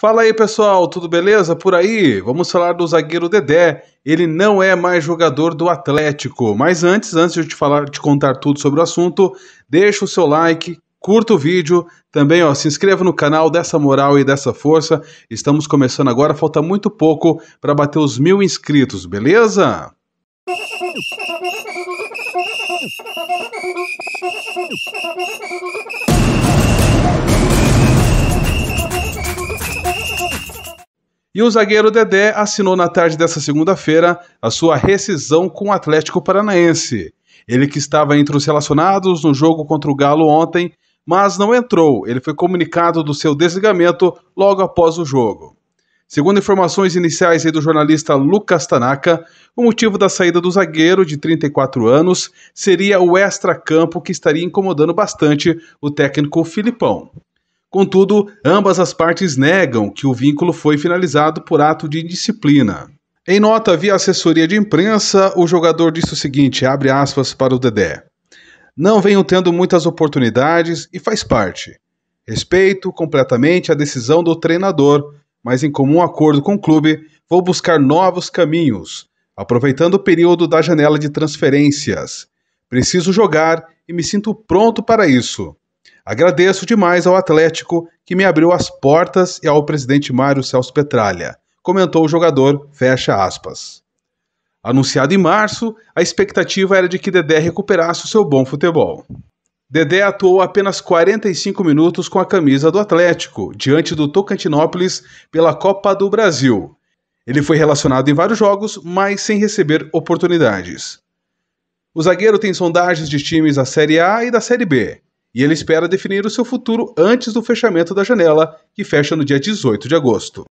Fala aí pessoal, tudo beleza por aí? Vamos falar do zagueiro Dedé. Ele não é mais jogador do Atlético. Mas antes, antes de eu te falar, te contar tudo sobre o assunto, deixa o seu like, curta o vídeo, também ó, se inscreva no canal, dessa moral e dessa força. Estamos começando agora, falta muito pouco para bater os mil inscritos, beleza? E o zagueiro Dedé assinou na tarde dessa segunda-feira a sua rescisão com o Atlético Paranaense. Ele que estava entre os relacionados no jogo contra o Galo ontem, mas não entrou. Ele foi comunicado do seu desligamento logo após o jogo. Segundo informações iniciais do jornalista Lucas Tanaka, o motivo da saída do zagueiro de 34 anos seria o extra-campo que estaria incomodando bastante o técnico Filipão. Contudo, ambas as partes negam que o vínculo foi finalizado por ato de indisciplina. Em nota via assessoria de imprensa, o jogador disse o seguinte: abre aspas para o Dedé. Não venho tendo muitas oportunidades e faz parte. Respeito completamente a decisão do treinador, mas em comum acordo com o clube, vou buscar novos caminhos, aproveitando o período da janela de transferências. Preciso jogar e me sinto pronto para isso. Agradeço demais ao Atlético que me abriu as portas e ao presidente Mário Celso Petralha, comentou o jogador, fecha aspas. Anunciado em março, a expectativa era de que Dedé recuperasse o seu bom futebol. Dedé atuou apenas 45 minutos com a camisa do Atlético, diante do Tocantinópolis pela Copa do Brasil. Ele foi relacionado em vários jogos, mas sem receber oportunidades. O zagueiro tem sondagens de times da Série A e da Série B e ele espera definir o seu futuro antes do fechamento da janela, que fecha no dia 18 de agosto.